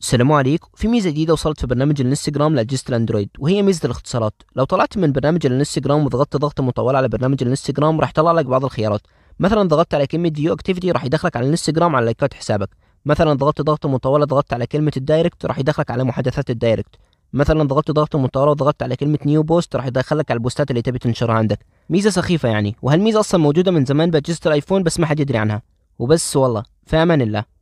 السلام عليكم في ميزه جديده وصلت في برنامج الانستجرام لاجهزه الاندرويد وهي ميزه الاختصارات لو طلعت من برنامج الانستجرام وضغطت ضغطه مطوله على برنامج الانستجرام راح يطلع لك بعض الخيارات مثلا ضغطت على كلمه فيو اكتيفيتي راح يدخلك على الانستجرام على لايكات حسابك مثلا ضغطت ضغطه مطوله ضغطت على كلمه الدايركت راح يدخلك على محادثات الدايركت مثلا ضغطت ضغطه مطوله وضغطت على كلمه نيو بوست راح يدخلك على البوستات اللي تبي تنشرها عندك ميزه سخيفه يعني وهالميزه اصلا موجوده من زمان باجهزه الايفون بس ما حد يدري عنها وبس والله في امان الله